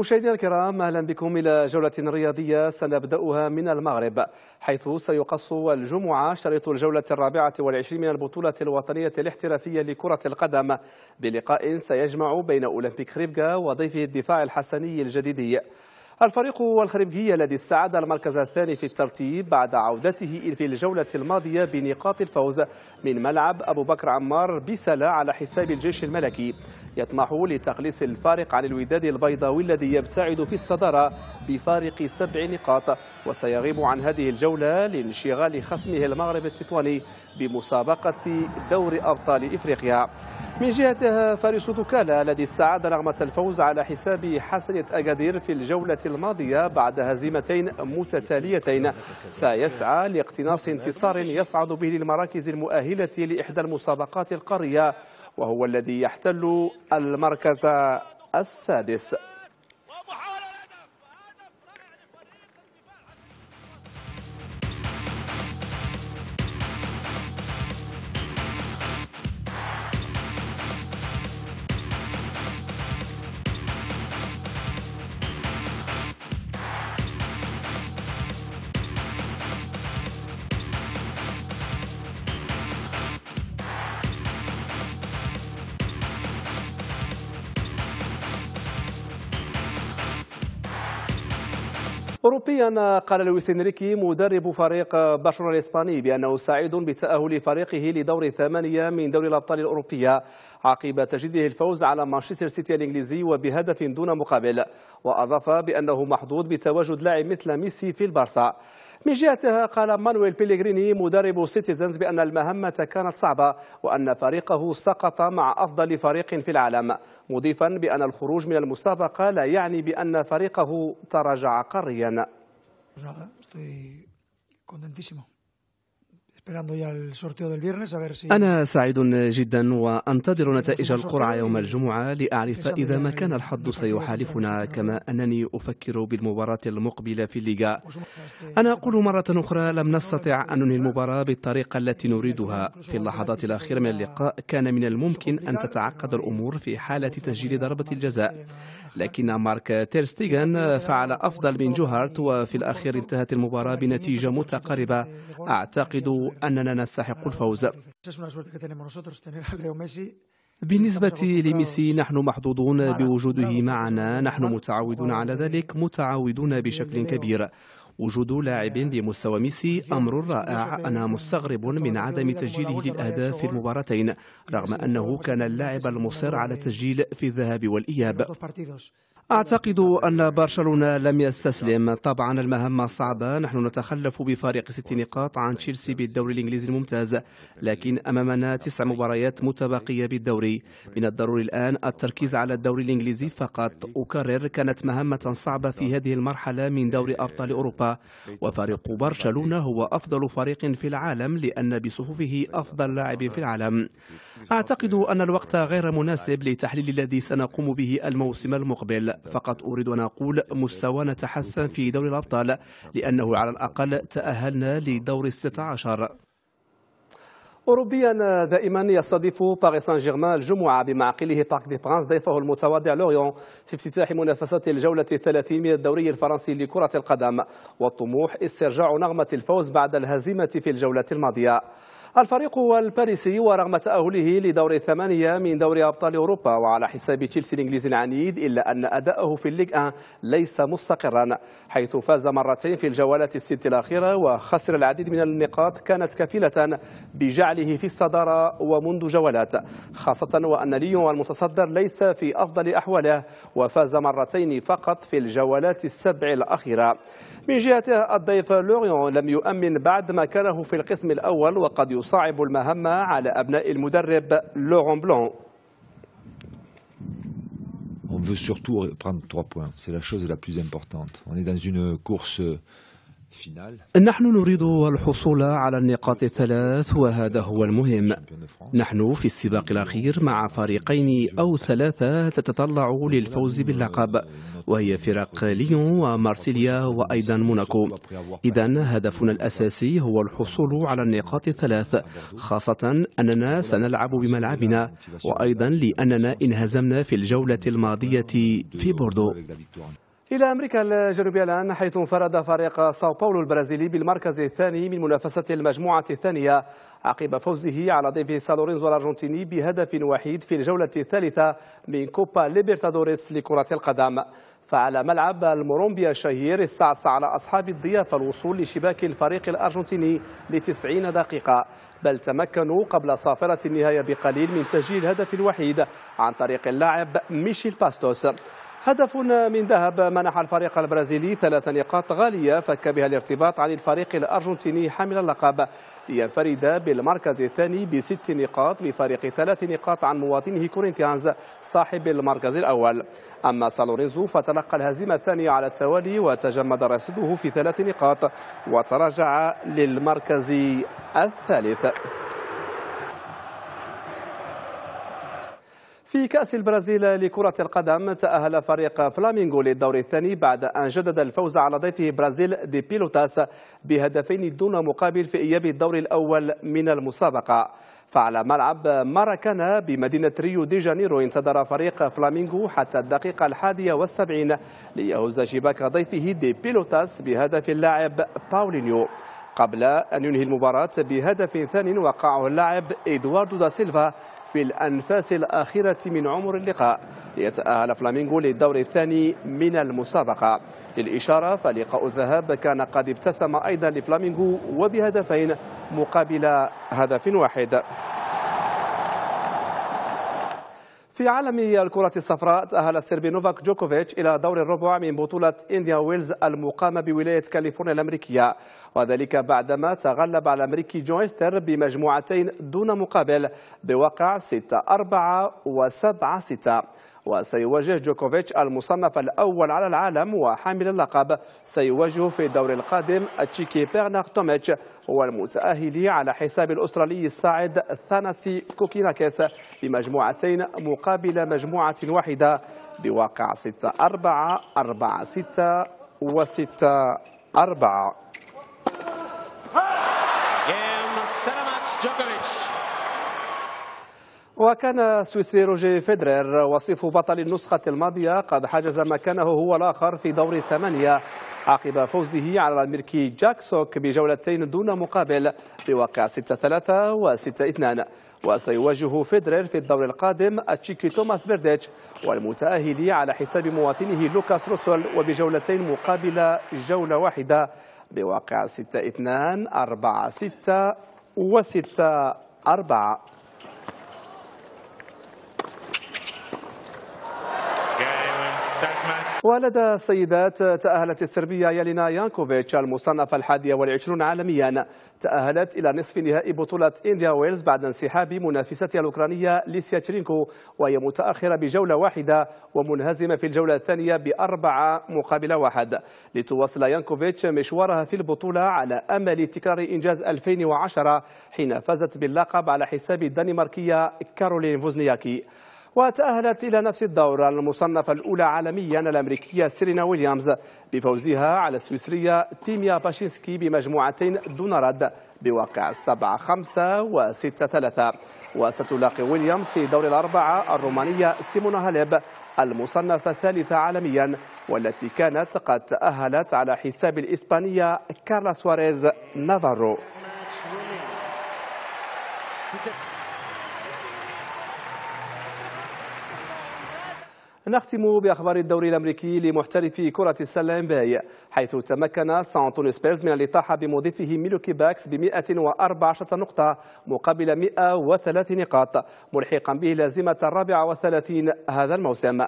مشاهدينا الكرام اهلا بكم الى جوله رياضيه سنبداها من المغرب حيث سيقص الجمعه شريط الجوله الرابعه والعشرين من البطوله الوطنيه الاحترافيه لكره القدم بلقاء سيجمع بين اولمبيك خريبكا وضيفه الدفاع الحسني الجديدي الفريق الخريبجي الذي استعاد المركز الثاني في الترتيب بعد عودته في الجولة الماضية بنقاط الفوز من ملعب أبو بكر عمار بسلا على حساب الجيش الملكي يطمح لتقليص الفارق عن الوداد البيضاوي الذي يبتعد في الصدارة بفارق سبع نقاط وسيغيب عن هذه الجولة لانشغال خصمه المغرب التطواني بمسابقة دور أبطال إفريقيا من جهتها فارس دوكالا الذي استعاد نغمة الفوز على حساب حسنة أكادير في الجولة الماضية بعد هزيمتين متتاليتين سيسعى لاقتناص انتصار يصعد به للمراكز المؤهلة لإحدى المسابقات القارية وهو الذي يحتل المركز السادس أوروبيا قال لويس إنريكي مدرب فريق برشلونة الإسباني بأنه سعيد بتأهل فريقه لدور الثمانية من دوري الأبطال الأوروبية عقب تجديده الفوز على مانشستر سيتي الإنجليزي وبهدف دون مقابل وأضاف بأنه محظوظ بتواجد لاعب مثل ميسي في البارسا من جهتها قال مانويل بيليغريني مدرب سيتيزنز بأن المهمة كانت صعبة وأن فريقه سقط مع أفضل فريق في العالم مضيفا بأن الخروج من المسابقة لا يعني بأن فريقه تراجع قريا أنا سعيد جدا وأنتظر نتائج القرعة يوم الجمعة لأعرف إذا ما كان الحظ سيحالفنا كما أنني أفكر بالمباراة المقبلة في الليغا أنا أقول مرة أخرى لم نستطع أن ننهي المباراة بالطريقة التي نريدها في اللحظات الأخيرة من اللقاء كان من الممكن أن تتعقد الأمور في حالة تسجيل ضربة الجزاء لكن مارك تيرستيغن فعل أفضل من جوهارت وفي الأخير انتهت المباراة بنتيجة متقاربة أعتقد أننا نستحق الفوز بالنسبة لميسي نحن محظوظون بوجوده معنا نحن متعودون على ذلك متعودون بشكل كبير وجود لاعب بمستوى ميسي أمر رائع أنا مستغرب من عدم تسجيله للأهداف في المباراتين رغم أنه كان اللاعب المصر على التسجيل في الذهاب والإياب أعتقد أن برشلونة لم يستسلم طبعا المهمة صعبة نحن نتخلف بفارق ست نقاط عن تشيلسي بالدوري الإنجليزي الممتاز لكن أمامنا تسع مباريات متبقية بالدوري من الضروري الآن التركيز على الدوري الإنجليزي فقط أكرر كانت مهمة صعبة في هذه المرحلة من دوري أبطال أوروبا وفريق برشلونة هو أفضل فريق في العالم لأن بصفوفه أفضل لاعب في العالم أعتقد أن الوقت غير مناسب لتحليل الذي سنقوم به الموسم المقبل فقط أريد أن أقول مستوانا تحسن في دوري الأبطال لأنه على الأقل تأهلنا لدور 16 أوروبيا دائما يستضيف باريس سان جيرمان الجمعة بمعقله بارك دي برانس ضيفه المتواضع لوريون في افتتاح منافسة الجولة الثلاثين من الدوري الفرنسي لكرة القدم والطموح استرجاع نغمة الفوز بعد الهزيمة في الجولة الماضية الفريق الباريسي ورغم تأهله لدور الثمانية من دوري أبطال أوروبا وعلى حساب تشيلسي الإنجليزي العنيد إلا أن أداءه في الليغ ليس مستقرا حيث فاز مرتين في الجولات الست الأخيرة وخسر العديد من النقاط كانت كفيلة بجعله في الصدارة ومنذ جولات خاصة وأن ليون المتصدر ليس في أفضل أحواله وفاز مرتين فقط في الجولات السبع الأخيرة من جهته الضيف لوريون لم يؤمن بعد مكانه في القسم الأول وقد On veut surtout prendre trois points. C'est la chose la plus importante. On est dans une course نحن نريد الحصول على النقاط الثلاث وهذا هو المهم نحن في السباق الأخير مع فريقين أو ثلاثة تتطلع للفوز باللقب وهي فرق ليون ومارسيليا وأيضا موناكو إذا هدفنا الأساسي هو الحصول على النقاط الثلاث خاصة أننا سنلعب بملعبنا وأيضا لأننا انهزمنا في الجولة الماضية في بوردو إلى أمريكا الجنوبية الآن حيث انفرد فريق ساو باولو البرازيلي بالمركز الثاني من منافسة المجموعة الثانية عقب فوزه على ضيفه سالورينزو الأرجنتيني بهدف وحيد في الجولة الثالثة من كوبا ليبرتادوريس لكرة القدم فعلى ملعب المورومبيا الشهير استعصى على أصحاب الضيافة الوصول لشباك الفريق الأرجنتيني لتسعين دقيقة بل تمكنوا قبل صافرة النهاية بقليل من تسجيل هدف وحيد عن طريق اللاعب ميشيل باستوس هدف من ذهب منح الفريق البرازيلي ثلاث نقاط غالية فك بها الارتباط عن الفريق الأرجنتيني حامل اللقب لينفرد بالمركز الثاني بست نقاط لفريق ثلاث نقاط عن مواطنه كورنتيانز صاحب المركز الأول أما سالورينزو فتلقى الهزيمة الثانية على التوالي وتجمد رصيده في ثلاث نقاط وتراجع للمركز الثالث في كأس البرازيل لكرة القدم تأهل فريق فلامينغو للدور الثاني بعد أن جدد الفوز على ضيفه برازيل دي بيلوتاس بهدفين دون مقابل في إياب الدور الأول من المسابقة فعلى ملعب ماراكانا بمدينة ريو دي جانيرو انتظر فريق فلامينغو حتى الدقيقة الحادية والسبعين ليهز شباك ضيفه دي بيلوتاس بهدف اللاعب باولينيو قبل أن ينهي المباراة بهدف ثاني وقعه اللاعب إدواردو دا سيلفا في الأنفاس الآخرة من عمر اللقاء ليتأهل فلامينغو للدور الثاني من المسابقة للإشارة فلقاء الذهاب كان قد ابتسم أيضا لفلامينغو وبهدفين مقابل هدف واحد في عالم الكرة الصفراء تأهل السربي نوفاك جوكوفيتش إلى دور الربع من بطولة إنديا ويلز المقامة بولاية كاليفورنيا الأمريكية وذلك بعدما تغلب على الأمريكي جويستر بمجموعتين دون مقابل بواقع 6-4 و 7-6 وسيواجه جوكوفيتش المصنف الأول على العالم وحامل اللقب سيواجه في الدور القادم التشيكي بيرنار توميتش والمتأهل على حساب الأسترالي الصاعد ثاناسي كوكيناكيس بمجموعتين مقابل مجموعة واحدة بواقع 6 4 4 6 و 6 4 Again, Djokovic وكان سويسري روجي فيدرر وصيف بطل النسخة الماضية قد حجز مكانه هو الآخر في دور الثمانية عقب فوزه على الأمريكي جاك سوك بجولتين دون مقابل بواقع 6-3 و6-2 وسيواجه فيدرر في الدور القادم التشيكي توماس بيرديتش والمتأهل على حساب مواطنه لوكاس روسول وبجولتين مقابل جولة واحدة بواقع 6-2 4-6 و6-4 ولدى السيدات تأهلت السربية يالينا يانكوفيتش المصنفة الحادية والعشرون عالميا تأهلت إلى نصف نهائي بطولة إنديا ويلز بعد انسحاب منافستها الأوكرانية ليسيا تشرينكو وهي متأخرة بجولة واحدة ومنهزمة في الجولة الثانية بأربعة مقابل واحد لتواصل يانكوفيتش مشوارها في البطولة على أمل تكرار إنجاز 2010 حين فازت باللقب على حساب الدنماركية كارولين فوزنياكي وتأهلت إلى نفس الدور المصنفة الأولى عالميا الأمريكية سيرينا ويليامز بفوزها على السويسرية تيميا باشينسكي بمجموعتين دون رد بواقع 7 5 و 6 3 وستلاقي ويليامز في دور الأربعة الرومانية سيمونا هاليب المصنفة الثالثة عالميا والتي كانت قد تأهلت على حساب الإسبانية كارلا سواريز نافارو نختم بأخبار الدوري الأمريكي لمحترفي كرة السلة باي حيث تمكن سانتون سبيرز من الإطاحة بمضيفه ميلوكي باكس ب 114 نقطة مقابل 103 نقاط ملحقا به لازمة الرابعة والثلاثين هذا الموسم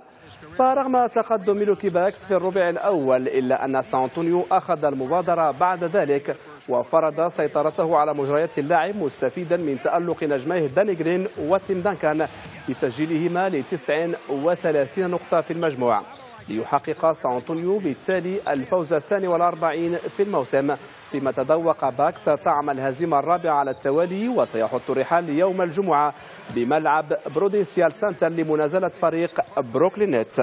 فرغم تقدم ميلوكي باكس في الربع الأول إلا أن سانتونيو أخذ المبادرة بعد ذلك وفرض سيطرته على مجريات اللاعب مستفيدا من تألق نجميه داني جرين وتيم دانكان بتسجيلهما ل 39 نقطة في المجموع ليحقق سانتونيو بالتالي الفوز الثاني والأربعين في الموسم فيما تذوق باكس طعم الهزيمة الرابعة على التوالي وسيحط الرحال يوم الجمعة بملعب بروديسيال سانتر لمنازلة فريق بروكلين نيتس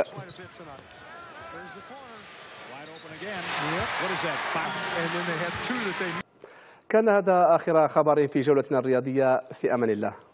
كان هذا آخر خبر في جولتنا الرياضية في أمان الله